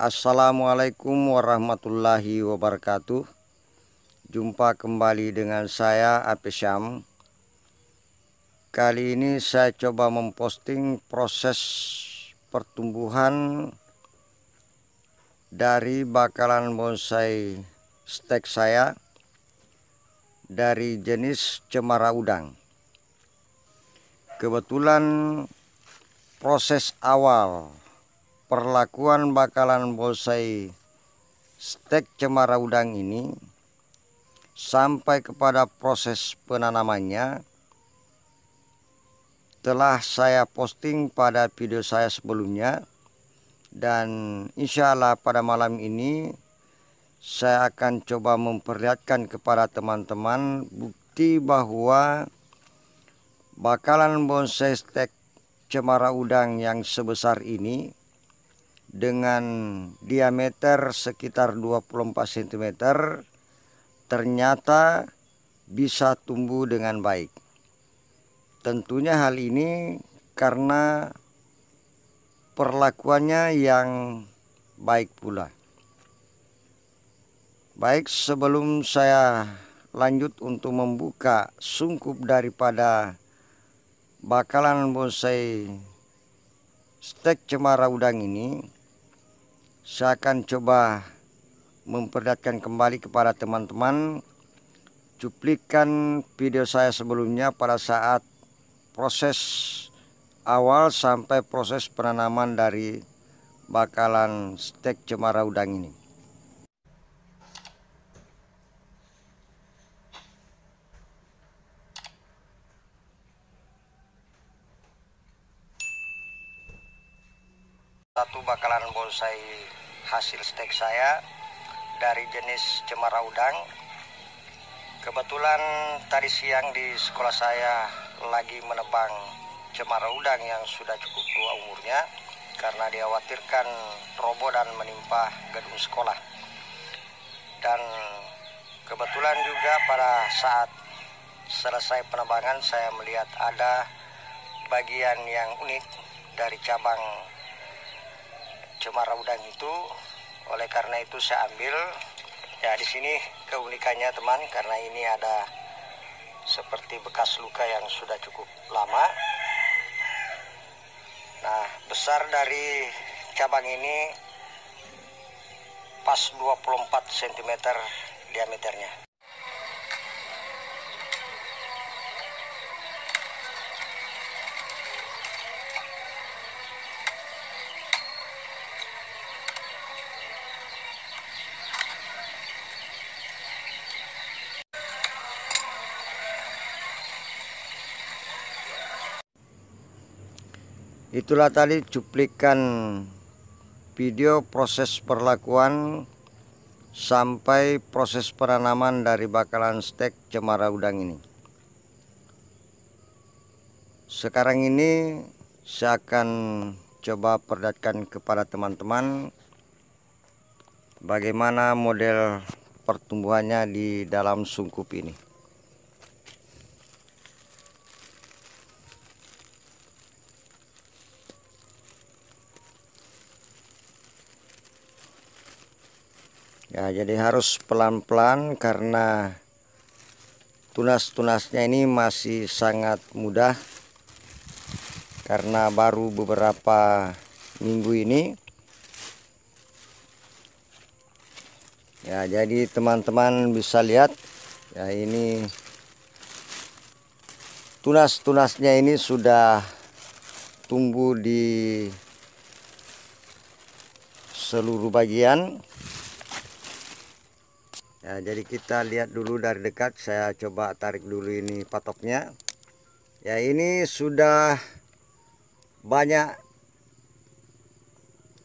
Assalamualaikum warahmatullahi wabarakatuh Jumpa kembali dengan saya Syam. Kali ini saya coba memposting proses pertumbuhan Dari bakalan bonsai stek saya Dari jenis cemara udang Kebetulan proses awal perlakuan bakalan bosai stek cemara udang ini sampai kepada proses penanamannya telah saya posting pada video saya sebelumnya dan insya Allah pada malam ini saya akan coba memperlihatkan kepada teman-teman bukti bahwa bakalan bonsai stek cemara udang yang sebesar ini dengan diameter sekitar 24 cm ternyata bisa tumbuh dengan baik. Tentunya hal ini karena perlakuannya yang baik pula. Baik, sebelum saya lanjut untuk membuka sungkup daripada bakalan bonsai stek cemara udang ini, saya akan coba memperlihatkan kembali kepada teman-teman cuplikan video saya sebelumnya pada saat proses awal sampai proses penanaman dari bakalan stek cemara udang ini. Satu bakalan bonsai hasil steak saya dari jenis cemara udang. Kebetulan tadi siang di sekolah saya lagi menebang cemara udang yang sudah cukup tua umurnya karena dikhawatirkan robo dan menimpa gedung sekolah. Dan kebetulan juga pada saat selesai penebangan saya melihat ada bagian yang unik dari cabang cemara udang itu. Oleh karena itu saya ambil ya di sini keunikannya teman karena ini ada seperti bekas luka yang sudah cukup lama. Nah, besar dari cabang ini pas 24 cm diameternya. Itulah tadi cuplikan video proses perlakuan sampai proses penanaman dari bakalan stek cemara udang ini. Sekarang ini saya akan coba perlihatkan kepada teman-teman bagaimana model pertumbuhannya di dalam sungkup ini. ya jadi harus pelan-pelan karena tunas-tunasnya ini masih sangat mudah karena baru beberapa minggu ini ya jadi teman-teman bisa lihat ya ini tunas-tunasnya ini sudah tumbuh di seluruh bagian ya, jadi kita lihat dulu dari dekat saya coba tarik dulu ini patoknya ya ini sudah banyak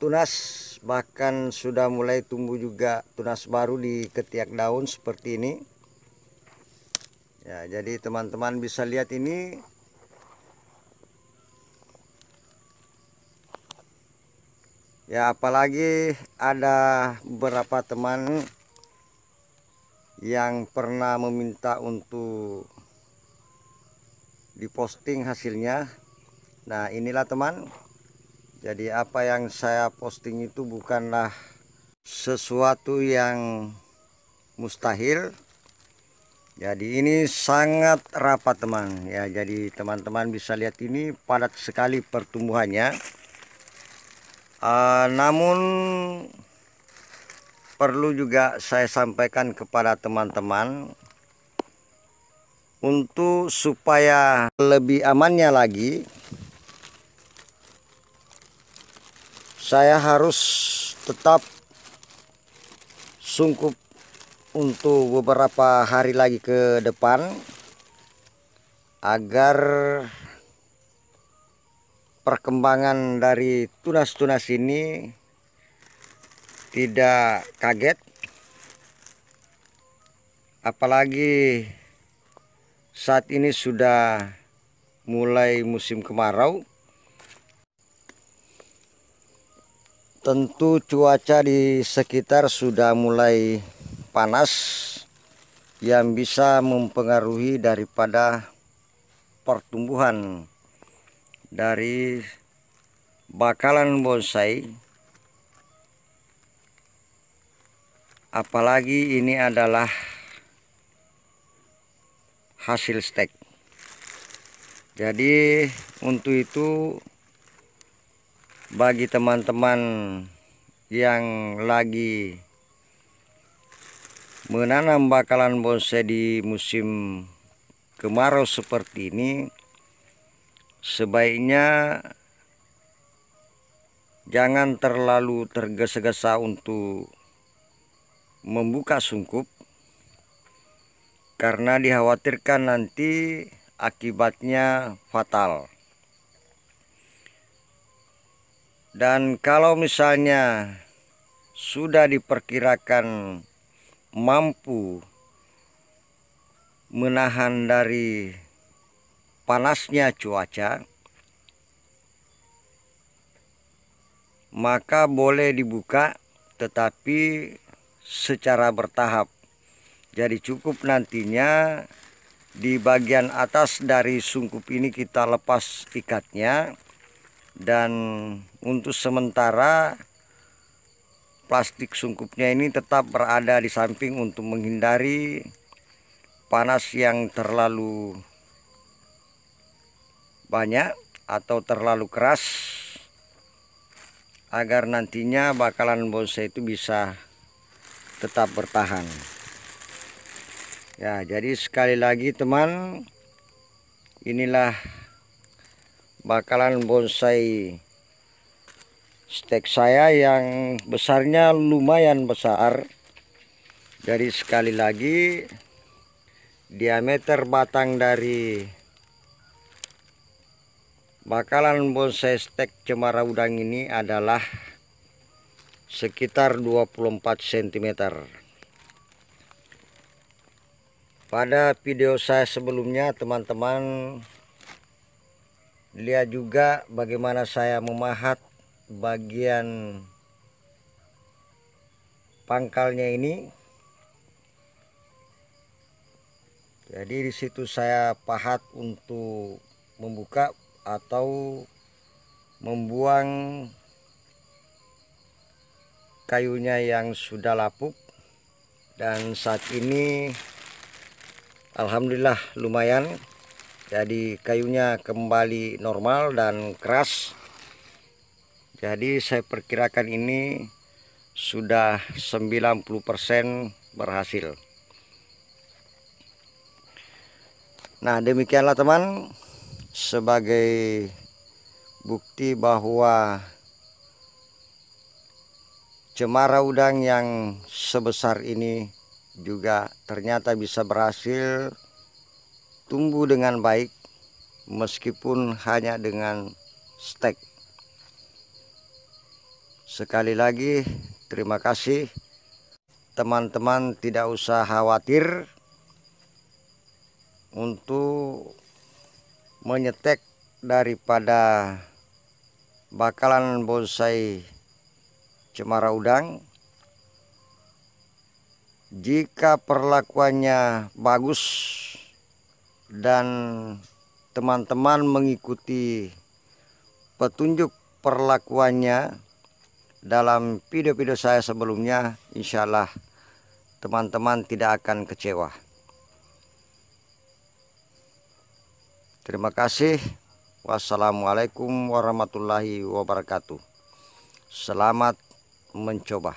tunas bahkan sudah mulai tumbuh juga tunas baru di ketiak daun seperti ini ya jadi teman-teman bisa lihat ini ya apalagi ada beberapa teman yang pernah meminta untuk diposting hasilnya nah inilah teman jadi apa yang saya posting itu bukanlah sesuatu yang mustahil jadi ini sangat rapat teman ya jadi teman-teman bisa lihat ini padat sekali pertumbuhannya uh, namun perlu juga saya sampaikan kepada teman-teman untuk supaya lebih amannya lagi saya harus tetap sungkup untuk beberapa hari lagi ke depan agar perkembangan dari tunas-tunas ini tidak kaget apalagi saat ini sudah mulai musim kemarau tentu cuaca di sekitar sudah mulai panas yang bisa mempengaruhi daripada pertumbuhan dari bakalan bonsai apalagi ini adalah hasil stek jadi untuk itu bagi teman-teman yang lagi menanam bakalan bonsai di musim kemarau seperti ini sebaiknya jangan terlalu tergesa-gesa untuk membuka sungkup karena dikhawatirkan nanti akibatnya fatal. Dan kalau misalnya sudah diperkirakan mampu menahan dari panasnya cuaca, maka boleh dibuka tetapi secara bertahap. Jadi cukup nantinya di bagian atas dari sungkup ini kita lepas ikatnya dan untuk sementara plastik sungkupnya ini tetap berada di samping untuk menghindari panas yang terlalu banyak atau terlalu keras agar nantinya bakalan bonsai itu bisa tetap bertahan ya jadi sekali lagi teman inilah bakalan bonsai stek saya yang besarnya lumayan besar jadi sekali lagi diameter batang dari bakalan bonsai stek cemara udang ini adalah sekitar 24 cm pada video saya sebelumnya teman-teman lihat juga bagaimana saya memahat bagian pangkalnya ini jadi disitu saya pahat untuk membuka atau membuang kayunya yang sudah lapuk dan saat ini Alhamdulillah lumayan jadi kayunya kembali normal dan keras jadi saya perkirakan ini sudah 90% berhasil nah demikianlah teman sebagai bukti bahwa Cemara udang yang sebesar ini juga ternyata bisa berhasil tumbuh dengan baik meskipun hanya dengan stek. Sekali lagi terima kasih. Teman-teman tidak usah khawatir untuk menyetek daripada bakalan bonsai cemara udang jika perlakuannya bagus dan teman-teman mengikuti petunjuk perlakuannya dalam video-video saya sebelumnya insya Allah teman-teman tidak akan kecewa terima kasih wassalamualaikum warahmatullahi wabarakatuh selamat mencoba